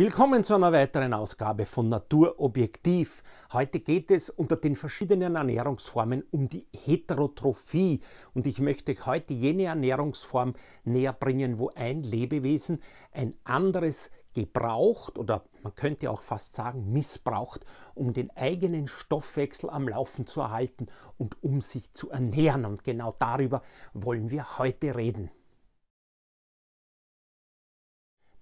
Willkommen zu einer weiteren Ausgabe von Naturobjektiv. Heute geht es unter den verschiedenen Ernährungsformen um die Heterotrophie und ich möchte heute jene Ernährungsform näher bringen, wo ein Lebewesen ein anderes gebraucht oder man könnte auch fast sagen missbraucht, um den eigenen Stoffwechsel am Laufen zu erhalten und um sich zu ernähren. Und genau darüber wollen wir heute reden.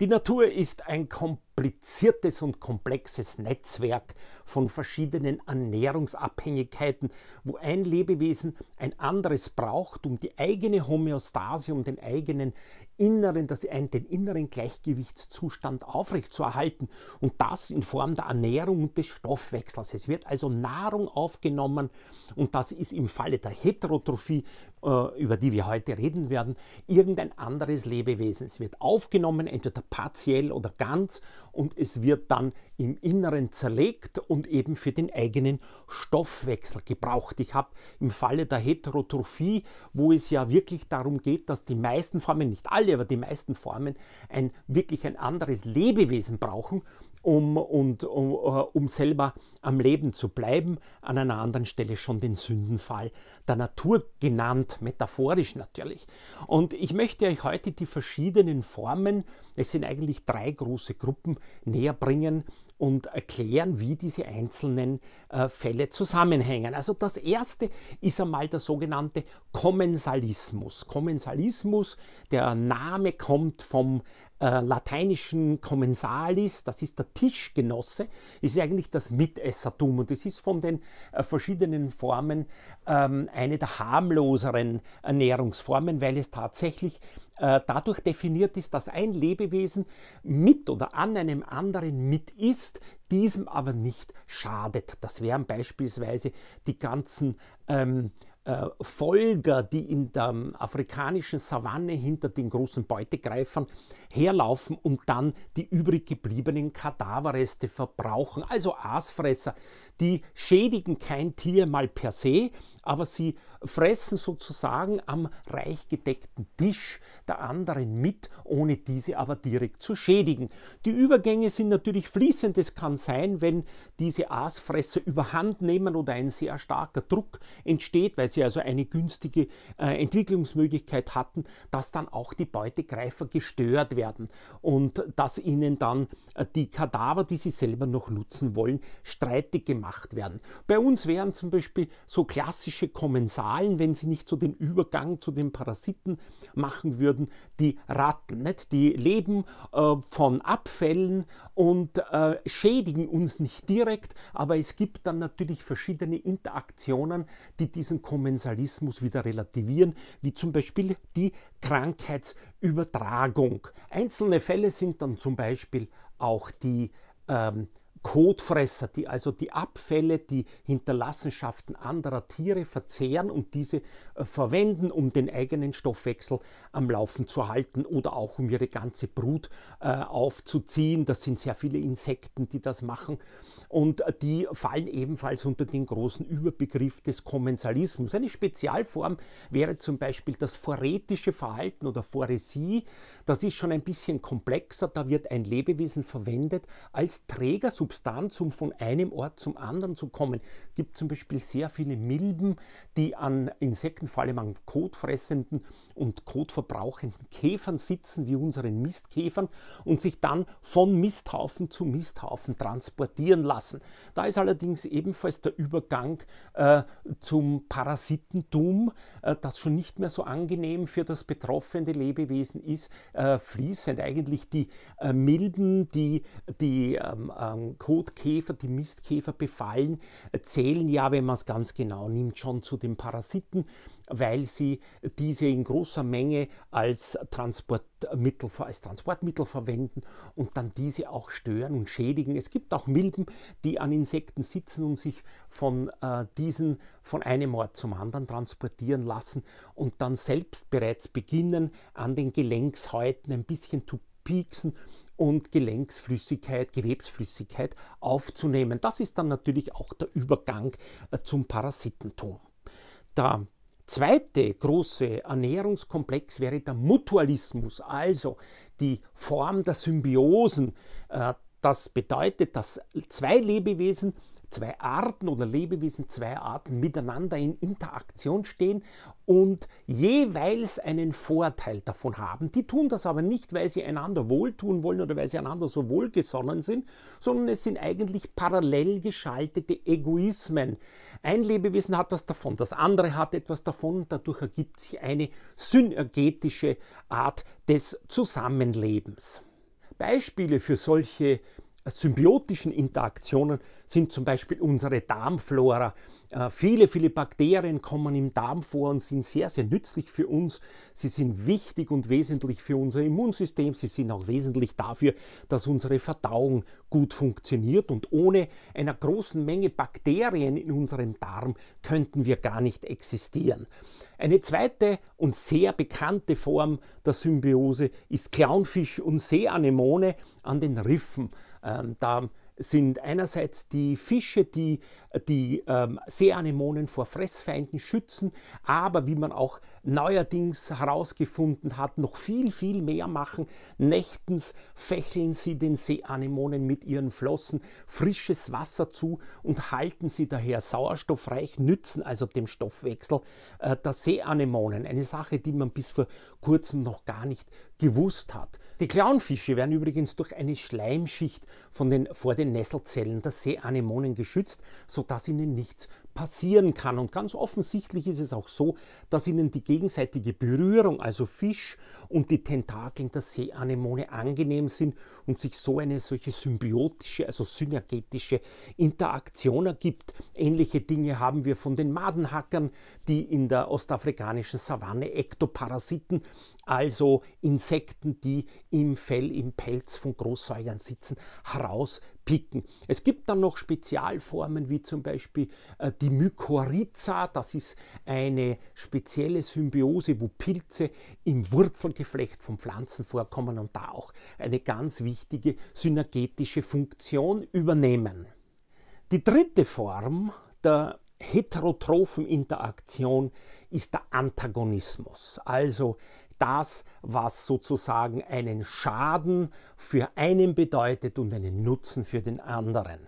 Die Natur ist ein kompliziertes und komplexes Netzwerk von verschiedenen Ernährungsabhängigkeiten, wo ein Lebewesen ein anderes braucht, um die eigene Homöostase, um den eigenen inneren, das, den inneren Gleichgewichtszustand aufrechtzuerhalten und das in Form der Ernährung und des Stoffwechsels. Es wird also Nahrung aufgenommen und das ist im Falle der Heterotrophie äh, über die wir heute reden werden, irgendein anderes Lebewesen. Es wird aufgenommen, entweder partiell oder ganz, und es wird dann im Inneren zerlegt und eben für den eigenen Stoffwechsel gebraucht. Ich habe im Falle der Heterotrophie, wo es ja wirklich darum geht, dass die meisten Formen, nicht alle, aber die meisten Formen, ein wirklich ein anderes Lebewesen brauchen, um, und, um, äh, um selber am Leben zu bleiben, an einer anderen Stelle schon den Sündenfall der Natur genannt, metaphorisch natürlich. Und ich möchte euch heute die verschiedenen Formen, es sind eigentlich drei große Gruppen, näher bringen, und erklären, wie diese einzelnen äh, Fälle zusammenhängen. Also das erste ist einmal der sogenannte Kommensalismus. Kommensalismus, der Name kommt vom äh, lateinischen Commensalis, das ist der Tischgenosse, ist eigentlich das Mitessertum und es ist von den äh, verschiedenen Formen ähm, eine der harmloseren Ernährungsformen, weil es tatsächlich äh, dadurch definiert ist, dass ein Lebewesen mit oder an einem anderen mit ist, diesem aber nicht schadet. Das wären beispielsweise die ganzen ähm, äh, Folger, die in der ähm, afrikanischen Savanne hinter den großen Beutegreifern herlaufen und dann die übrig gebliebenen Kadaverreste verbrauchen. Also Aasfresser, die schädigen kein Tier mal per se, aber sie fressen sozusagen am reich gedeckten Tisch der anderen mit, ohne diese aber direkt zu schädigen. Die Übergänge sind natürlich fließend. Es kann sein, wenn diese Aasfresser überhand nehmen oder ein sehr starker Druck entsteht, weil sie also eine günstige äh, Entwicklungsmöglichkeit hatten, dass dann auch die Beutegreifer gestört werden und dass ihnen dann äh, die Kadaver, die sie selber noch nutzen wollen, streitig gemacht werden. Bei uns wären zum Beispiel so klassische Kommensare, Walen, wenn sie nicht so den Übergang zu den Parasiten machen würden, die Ratten. Nicht? Die leben äh, von Abfällen und äh, schädigen uns nicht direkt, aber es gibt dann natürlich verschiedene Interaktionen, die diesen Kommensalismus wieder relativieren, wie zum Beispiel die Krankheitsübertragung. Einzelne Fälle sind dann zum Beispiel auch die ähm, Kotfresser, die also die Abfälle, die Hinterlassenschaften anderer Tiere verzehren und diese äh, verwenden, um den eigenen Stoffwechsel am Laufen zu halten oder auch um ihre ganze Brut äh, aufzuziehen. Das sind sehr viele Insekten, die das machen und äh, die fallen ebenfalls unter den großen Überbegriff des Kommensalismus. Eine Spezialform wäre zum Beispiel das phoretische Verhalten oder Phoresie. Das ist schon ein bisschen komplexer. Da wird ein Lebewesen verwendet als Träger Substanz, um von einem Ort zum anderen zu kommen. Es gibt zum Beispiel sehr viele Milben, die an Insekten, vor allem an kotfressenden und kotverbrauchenden Käfern sitzen, wie unseren Mistkäfern, und sich dann von Misthaufen zu Misthaufen transportieren lassen. Da ist allerdings ebenfalls der Übergang äh, zum Parasitentum, äh, das schon nicht mehr so angenehm für das betroffene Lebewesen ist, äh, fließend. Eigentlich die äh, Milben, die, die ähm, ähm, Kotkäfer, die Mistkäfer befallen, zählen ja, wenn man es ganz genau nimmt, schon zu den Parasiten, weil sie diese in großer Menge als Transportmittel, als Transportmittel verwenden und dann diese auch stören und schädigen. Es gibt auch Milben, die an Insekten sitzen und sich von äh, diesen von einem Ort zum anderen transportieren lassen und dann selbst bereits beginnen, an den Gelenkshäuten ein bisschen zu pieksen und Gelenksflüssigkeit, Gewebsflüssigkeit aufzunehmen. Das ist dann natürlich auch der Übergang äh, zum Parasitentum. Der zweite große Ernährungskomplex wäre der Mutualismus, also die Form der Symbiosen. Äh, das bedeutet, dass zwei Lebewesen zwei Arten oder Lebewesen, zwei Arten miteinander in Interaktion stehen und jeweils einen Vorteil davon haben. Die tun das aber nicht, weil sie einander wohltun wollen oder weil sie einander so wohlgesonnen sind, sondern es sind eigentlich parallel geschaltete Egoismen. Ein Lebewesen hat was davon, das andere hat etwas davon, dadurch ergibt sich eine synergetische Art des Zusammenlebens. Beispiele für solche äh, symbiotischen Interaktionen sind zum Beispiel unsere Darmflora. Äh, viele, viele Bakterien kommen im Darm vor und sind sehr, sehr nützlich für uns. Sie sind wichtig und wesentlich für unser Immunsystem. Sie sind auch wesentlich dafür, dass unsere Verdauung gut funktioniert. Und ohne einer großen Menge Bakterien in unserem Darm könnten wir gar nicht existieren. Eine zweite und sehr bekannte Form der Symbiose ist Clownfisch und Seeanemone an den Riffen. Ähm, da sind einerseits die Fische, die die ähm, Seeanemonen vor Fressfeinden schützen, aber wie man auch neuerdings herausgefunden hat, noch viel, viel mehr machen. Nächtens fächeln sie den Seeanemonen mit ihren Flossen frisches Wasser zu und halten sie daher sauerstoffreich, nützen also dem Stoffwechsel äh, der Seeanemonen. Eine Sache, die man bis vor kurzem noch gar nicht gewusst hat. Die Clownfische werden übrigens durch eine Schleimschicht von den, vor den Nesselzellen der Seeanemonen geschützt, sodass ihnen nichts passieren kann. Und ganz offensichtlich ist es auch so, dass ihnen die gegenseitige Berührung, also Fisch und die Tentakeln der Seeanemone angenehm sind und sich so eine solche symbiotische, also synergetische Interaktion ergibt. Ähnliche Dinge haben wir von den Madenhackern, die in der ostafrikanischen Savanne Ektoparasiten, also Insekten, die im Fell, im Pelz von Großsäugern sitzen, heraus picken. Es gibt dann noch Spezialformen wie zum Beispiel äh, die Mykorrhiza. Das ist eine spezielle Symbiose, wo Pilze im Wurzelgeflecht von Pflanzen vorkommen und da auch eine ganz wichtige synergetische Funktion übernehmen. Die dritte Form der heterotrophen Interaktion ist der Antagonismus, also das, was sozusagen einen Schaden für einen bedeutet und einen Nutzen für den anderen.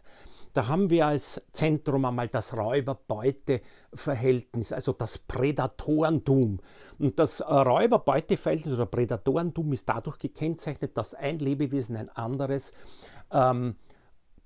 Da haben wir als Zentrum einmal das Räuberbeuteverhältnis, also das Prädatorentum. Und das äh, Räuberbeuteverhältnis oder Prädatorentum ist dadurch gekennzeichnet, dass ein Lebewesen ein anderes ähm,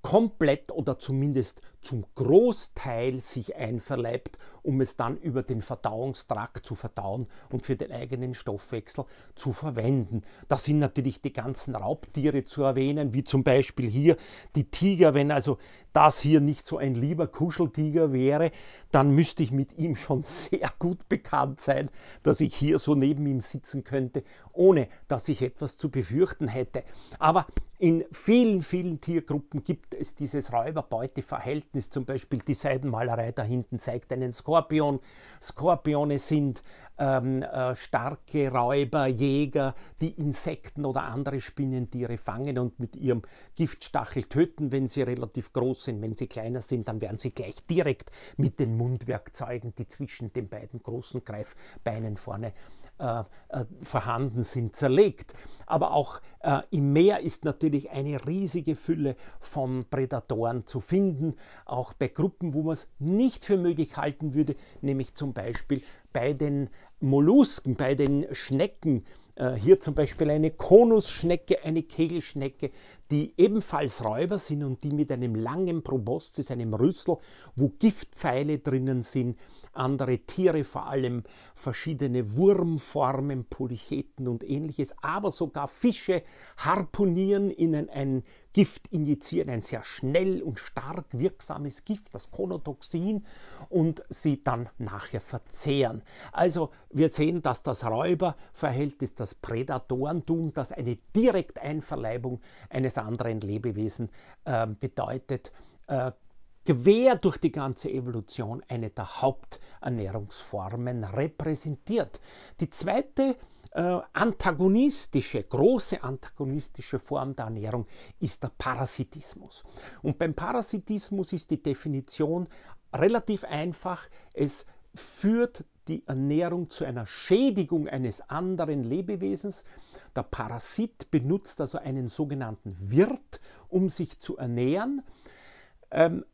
komplett oder zumindest zum Großteil sich einverleibt, um es dann über den Verdauungstrakt zu verdauen und für den eigenen Stoffwechsel zu verwenden. Da sind natürlich die ganzen Raubtiere zu erwähnen, wie zum Beispiel hier die Tiger. Wenn also das hier nicht so ein lieber Kuscheltiger wäre, dann müsste ich mit ihm schon sehr gut bekannt sein, dass ich hier so neben ihm sitzen könnte, ohne dass ich etwas zu befürchten hätte. Aber in vielen, vielen Tiergruppen gibt es dieses Räuberbeuteverhältnis. Zum Beispiel die Seidenmalerei da hinten zeigt einen Skorpion. Skorpione sind ähm, äh, starke Räuber, Jäger, die Insekten oder andere Spinnentiere fangen und mit ihrem Giftstachel töten, wenn sie relativ groß sind. Wenn sie kleiner sind, dann werden sie gleich direkt mit den Mundwerkzeugen, die zwischen den beiden großen Greifbeinen vorne äh, äh, vorhanden sind, zerlegt. Aber auch äh, im Meer ist natürlich eine riesige Fülle von Prädatoren zu finden, auch bei Gruppen, wo man es nicht für möglich halten würde, nämlich zum Beispiel bei den Mollusken, bei den Schnecken. Äh, hier zum Beispiel eine Konusschnecke, eine Kegelschnecke, die ebenfalls Räuber sind und die mit einem langen Proboscis, einem Rüssel, wo Giftpfeile drinnen sind, andere Tiere, vor allem verschiedene Wurmformen, Polycheten und ähnliches, aber sogar Fische harponieren, ihnen ein Gift injizieren, ein sehr schnell und stark wirksames Gift, das Konotoxin, und sie dann nachher verzehren. Also wir sehen, dass das Räuberverhältnis, das Prädatorentum, dass eine Direkteinverleibung eines eines anderen Lebewesen äh, bedeutet äh, quer durch die ganze Evolution eine der Haupternährungsformen repräsentiert. Die zweite äh, antagonistische, große antagonistische Form der Ernährung ist der Parasitismus. Und beim Parasitismus ist die Definition relativ einfach. Es führt die Ernährung zu einer Schädigung eines anderen Lebewesens. Der Parasit benutzt also einen sogenannten Wirt, um sich zu ernähren. Ähm,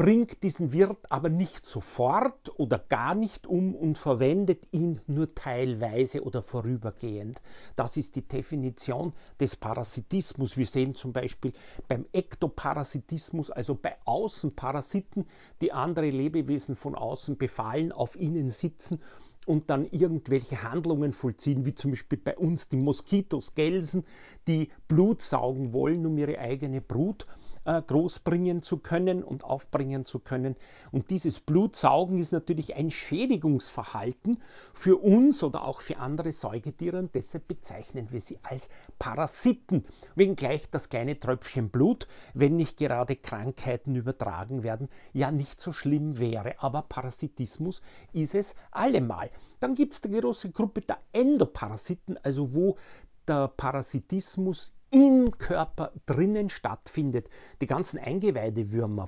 bringt diesen Wirt aber nicht sofort oder gar nicht um und verwendet ihn nur teilweise oder vorübergehend. Das ist die Definition des Parasitismus. Wir sehen zum Beispiel beim Ektoparasitismus, also bei Außenparasiten, die andere Lebewesen von außen befallen, auf ihnen sitzen und dann irgendwelche Handlungen vollziehen, wie zum Beispiel bei uns die Moskitos, Gelsen, die Blut saugen wollen, um ihre eigene Brut äh, großbringen zu können und aufbringen zu können. Und dieses Blutsaugen ist natürlich ein Schädigungsverhalten für uns oder auch für andere Säugetiere und deshalb bezeichnen wir sie als Parasiten, wenngleich das kleine Tröpfchen Blut, wenn nicht gerade Krankheiten übertragen werden, ja nicht so schlimm wäre. Aber Parasitismus ist es allemal. Dann gibt es die große Gruppe der Endoparasiten, also wo der Parasitismus im Körper drinnen stattfindet. Die ganzen Eingeweidewürmer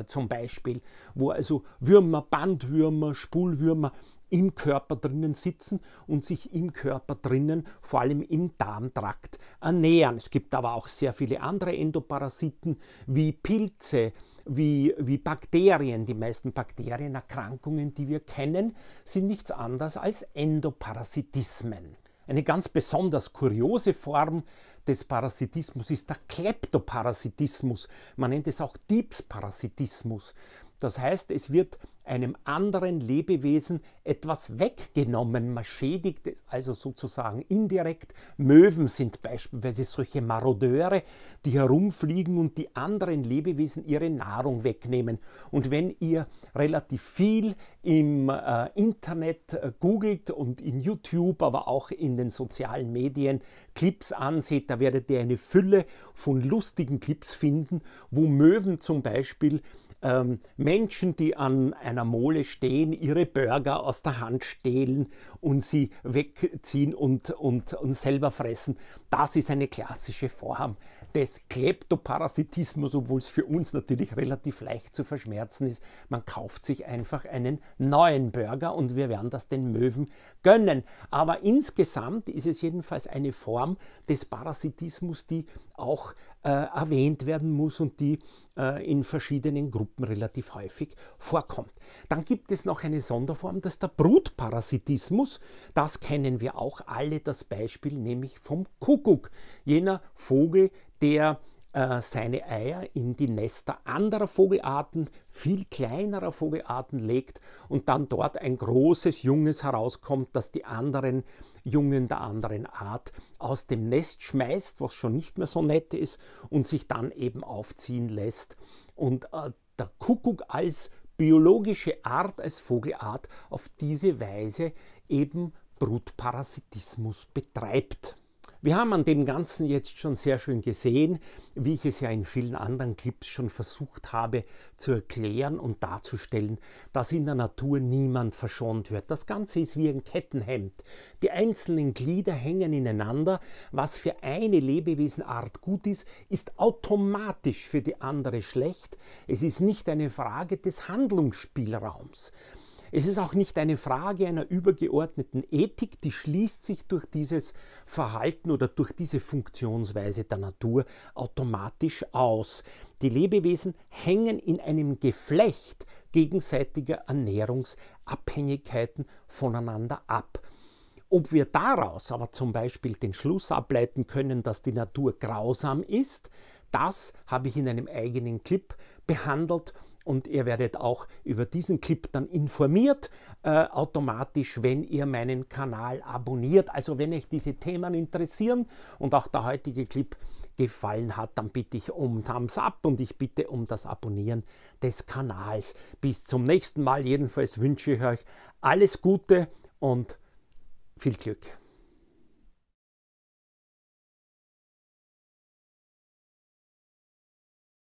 äh, zum Beispiel, wo also Würmer, Bandwürmer, Spulwürmer im Körper drinnen sitzen und sich im Körper drinnen, vor allem im Darmtrakt, ernähren. Es gibt aber auch sehr viele andere Endoparasiten wie Pilze, wie, wie Bakterien. Die meisten Bakterienerkrankungen, die wir kennen, sind nichts anderes als Endoparasitismen. Eine ganz besonders kuriose Form des Parasitismus ist der Kleptoparasitismus. Man nennt es auch Diebsparasitismus. Das heißt, es wird einem anderen Lebewesen etwas weggenommen, man schädigt es also sozusagen indirekt. Möwen sind beispielsweise solche Marodeure, die herumfliegen und die anderen Lebewesen ihre Nahrung wegnehmen. Und wenn ihr relativ viel im äh, Internet äh, googelt und in YouTube, aber auch in den sozialen Medien Clips anseht, da werdet ihr eine Fülle von lustigen Clips finden, wo Möwen zum Beispiel ähm, Menschen, die an einer Mole stehen, ihre Burger aus der Hand stehlen und sie wegziehen und, und, und selber fressen. Das ist eine klassische Form des Kleptoparasitismus, obwohl es für uns natürlich relativ leicht zu verschmerzen ist. Man kauft sich einfach einen neuen Burger und wir werden das den Möwen gönnen. Aber insgesamt ist es jedenfalls eine Form des Parasitismus, die auch äh, erwähnt werden muss und die äh, in verschiedenen Gruppen relativ häufig vorkommt. Dann gibt es noch eine Sonderform, das ist der Brutparasitismus. Das kennen wir auch alle, das Beispiel nämlich vom Kuckuck, jener Vogel, der äh, seine Eier in die Nester anderer Vogelarten, viel kleinerer Vogelarten legt und dann dort ein großes Junges herauskommt, das die anderen Jungen der anderen Art aus dem Nest schmeißt, was schon nicht mehr so nett ist, und sich dann eben aufziehen lässt. Und äh, der Kuckuck als biologische Art, als Vogelart auf diese Weise eben Brutparasitismus betreibt. Wir haben an dem Ganzen jetzt schon sehr schön gesehen, wie ich es ja in vielen anderen Clips schon versucht habe zu erklären und darzustellen, dass in der Natur niemand verschont wird. Das Ganze ist wie ein Kettenhemd. Die einzelnen Glieder hängen ineinander. Was für eine Lebewesenart gut ist, ist automatisch für die andere schlecht. Es ist nicht eine Frage des Handlungsspielraums. Es ist auch nicht eine Frage einer übergeordneten Ethik, die schließt sich durch dieses Verhalten oder durch diese Funktionsweise der Natur automatisch aus. Die Lebewesen hängen in einem Geflecht gegenseitiger Ernährungsabhängigkeiten voneinander ab. Ob wir daraus aber zum Beispiel den Schluss ableiten können, dass die Natur grausam ist, das habe ich in einem eigenen Clip behandelt und ihr werdet auch über diesen Clip dann informiert, äh, automatisch, wenn ihr meinen Kanal abonniert. Also wenn euch diese Themen interessieren und auch der heutige Clip gefallen hat, dann bitte ich um Thumbs Up und ich bitte um das Abonnieren des Kanals. Bis zum nächsten Mal. Jedenfalls wünsche ich euch alles Gute und viel Glück.